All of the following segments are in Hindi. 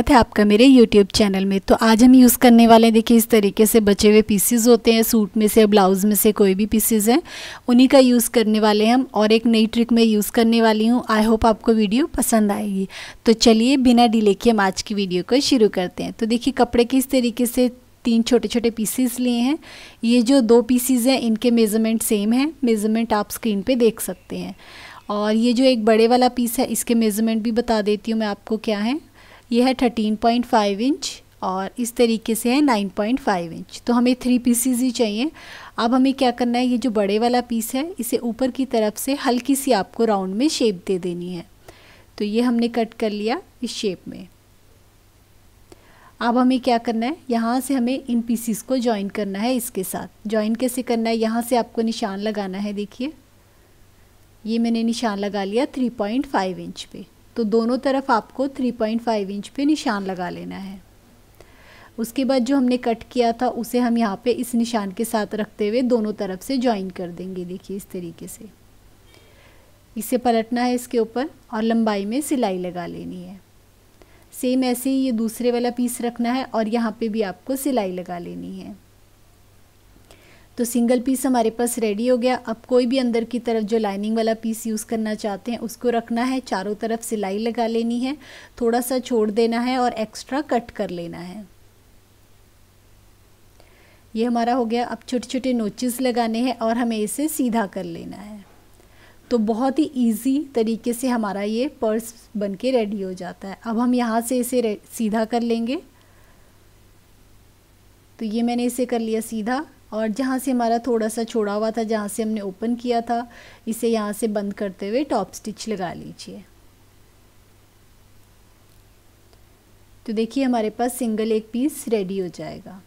स्वागत है आपका मेरे YouTube चैनल में तो आज हम यूज़ करने वाले हैं देखिए इस तरीके से बचे हुए पीसीज होते हैं सूट में से ब्लाउज़ में से कोई भी पीसीज हैं उन्हीं का यूज़ करने वाले हैं हम और एक नई ट्रिक मैं यूज़ करने वाली हूँ आई होप आपको वीडियो पसंद आएगी तो चलिए बिना डिले के हम आज की वीडियो को शुरू करते हैं तो देखिए कपड़े के इस तरीके से तीन छोटे छोटे पीसीस लिए हैं ये जो दो पीसीज हैं इनके मेज़रमेंट सेम हैं मेज़रमेंट आप स्क्रीन पर देख सकते हैं और ये जो एक बड़े वाला पीस है इसके मेज़रमेंट भी बता देती हूँ मैं आपको क्या है ये है 13.5 इंच और इस तरीके से है 9.5 इंच तो हमें थ्री पीसीज ही चाहिए अब हमें क्या करना है ये जो बड़े वाला पीस है इसे ऊपर की तरफ से हल्की सी आपको राउंड में शेप दे देनी है तो ये हमने कट कर लिया इस शेप में अब हमें क्या करना है यहाँ से हमें इन पीसीस को ज्वाइन करना है इसके साथ ज्वाइन कैसे करना है यहाँ से आपको निशान लगाना है देखिए ये मैंने निशान लगा लिया 3.5 इंच पे तो दोनों तरफ आपको 3.5 इंच पे निशान लगा लेना है उसके बाद जो हमने कट किया था उसे हम यहाँ पे इस निशान के साथ रखते हुए दोनों तरफ से ज्वाइन कर देंगे देखिए इस तरीके से इसे पलटना है इसके ऊपर और लंबाई में सिलाई लगा लेनी है सेम ऐसे ही ये दूसरे वाला पीस रखना है और यहाँ पे भी आपको सिलाई लगा लेनी है तो सिंगल पीस हमारे पास रेडी हो गया अब कोई भी अंदर की तरफ जो लाइनिंग वाला पीस यूज़ करना चाहते हैं उसको रखना है चारों तरफ सिलाई लगा लेनी है थोड़ा सा छोड़ देना है और एक्स्ट्रा कट कर लेना है ये हमारा हो गया अब छोटे छोटे नोचेस लगाने हैं और हमें इसे सीधा कर लेना है तो बहुत ही इजी तरीके से हमारा ये पर्स बन के रेडी हो जाता है अब हम यहाँ से इसे सीधा कर लेंगे तो ये मैंने इसे कर लिया सीधा और जहाँ से हमारा थोड़ा सा छोड़ा हुआ था जहाँ से हमने ओपन किया था इसे यहाँ से बंद करते हुए टॉप स्टिच लगा लीजिए तो देखिए हमारे पास सिंगल एक पीस रेडी हो जाएगा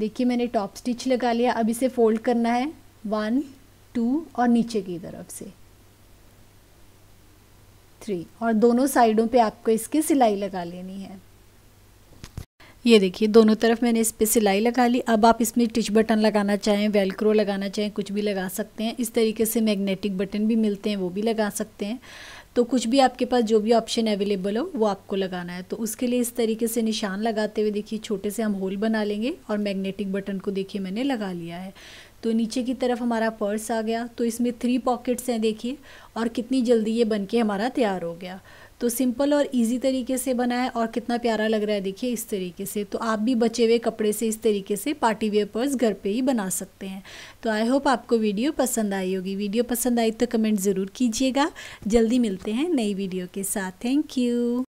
देखिए मैंने टॉप स्टिच लगा लिया अब इसे फोल्ड करना है वन टू और नीचे की तरफ से थ्री और दोनों साइडों पे आपको इसकी सिलाई लगा लेनी है ये देखिए दोनों तरफ मैंने इस पर सिलाई लगा ली अब आप इसमें टिच बटन लगाना चाहें वेलक्रो लगाना चाहें कुछ भी लगा सकते हैं इस तरीके से मैग्नेटिक बटन भी मिलते हैं वो भी लगा सकते हैं तो कुछ भी आपके पास जो भी ऑप्शन अवेलेबल हो वो आपको लगाना है तो उसके लिए इस तरीके से निशान लगाते हुए देखिए छोटे से हम होल बना लेंगे और मैग्नेटिक बटन को देखिए मैंने लगा लिया है तो नीचे की तरफ हमारा पर्स आ गया तो इसमें थ्री पॉकेट्स हैं देखिए और कितनी जल्दी ये बन के हमारा तैयार हो गया तो सिंपल और इजी तरीके से बना है और कितना प्यारा लग रहा है देखिए इस तरीके से तो आप भी बचे हुए कपड़े से इस तरीके से पार्टी वेयर पर्स घर पे ही बना सकते हैं तो आई होप आपको वीडियो पसंद आई होगी वीडियो पसंद आई तो कमेंट ज़रूर कीजिएगा जल्दी मिलते हैं नई वीडियो के साथ थैंक यू